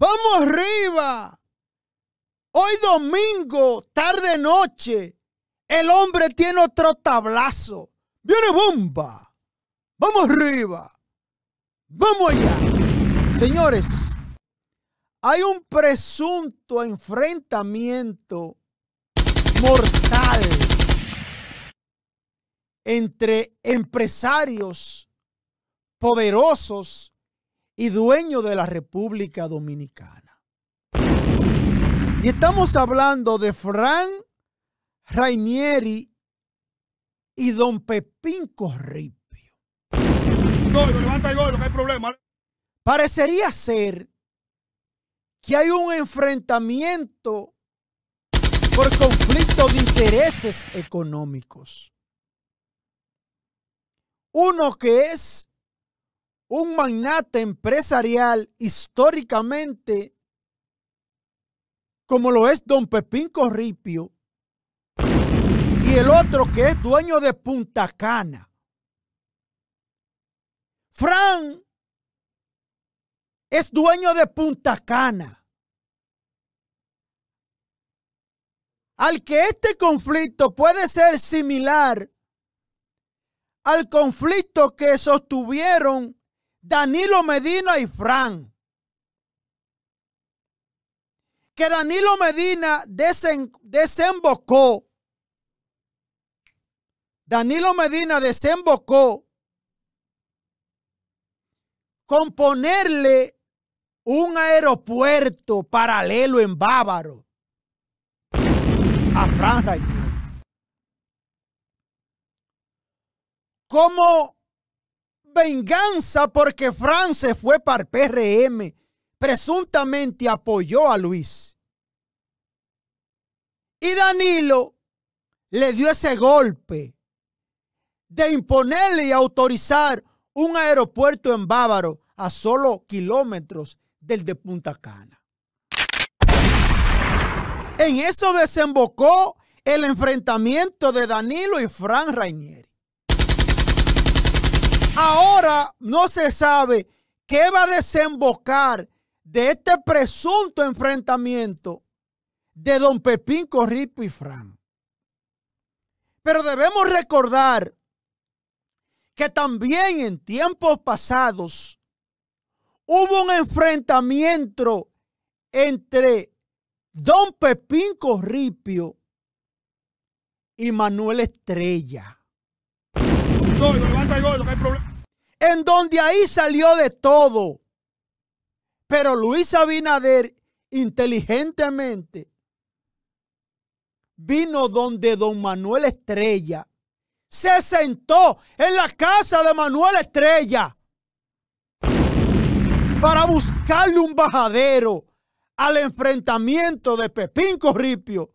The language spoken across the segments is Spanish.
Vamos arriba. Hoy domingo, tarde noche, el hombre tiene otro tablazo. Viene bomba. Vamos arriba. Vamos allá. Señores, hay un presunto enfrentamiento mortal entre empresarios poderosos y dueño de la República Dominicana. Y estamos hablando de Fran Rainieri y don Pepín Corripio. Parecería ser que hay un enfrentamiento por conflicto de intereses económicos. Uno que es un magnate empresarial históricamente como lo es don Pepín Corripio y el otro que es dueño de Punta Cana. Fran es dueño de Punta Cana. Al que este conflicto puede ser similar al conflicto que sostuvieron Danilo Medina y Fran. Que Danilo Medina desembocó. Danilo Medina desembocó con ponerle un aeropuerto paralelo en Bávaro a Fran Como. ¿Cómo venganza porque Fran se fue para el PRM. Presuntamente apoyó a Luis. Y Danilo le dio ese golpe de imponerle y autorizar un aeropuerto en Bávaro a solo kilómetros del de Punta Cana. En eso desembocó el enfrentamiento de Danilo y Fran Rainieri ahora no se sabe qué va a desembocar de este presunto enfrentamiento de don Pepín Corripio y Fran. Pero debemos recordar que también en tiempos pasados hubo un enfrentamiento entre don Pepín Corripio y Manuel Estrella en donde ahí salió de todo. Pero Luis Abinader inteligentemente vino donde don Manuel Estrella. Se sentó en la casa de Manuel Estrella para buscarle un bajadero al enfrentamiento de Pepín Corripio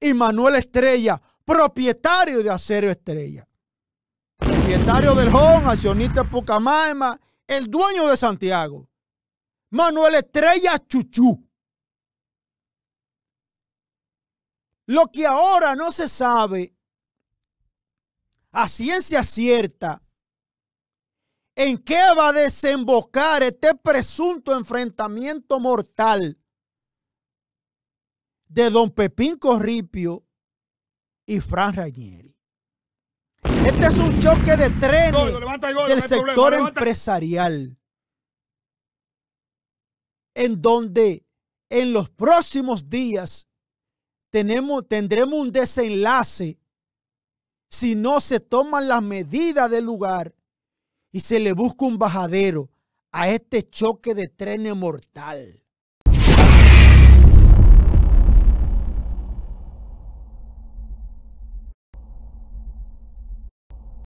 y Manuel Estrella, propietario de Acero Estrella propietario del Home, accionista Pucamaima, el dueño de Santiago, Manuel Estrella Chuchú. Lo que ahora no se sabe a ciencia cierta en qué va a desembocar este presunto enfrentamiento mortal de don Pepín Corripio y Fran Rañeri. Este es un choque de trenes del sector empresarial. En donde en los próximos días tenemos, tendremos un desenlace si no se toman las medidas del lugar y se le busca un bajadero a este choque de trenes mortal.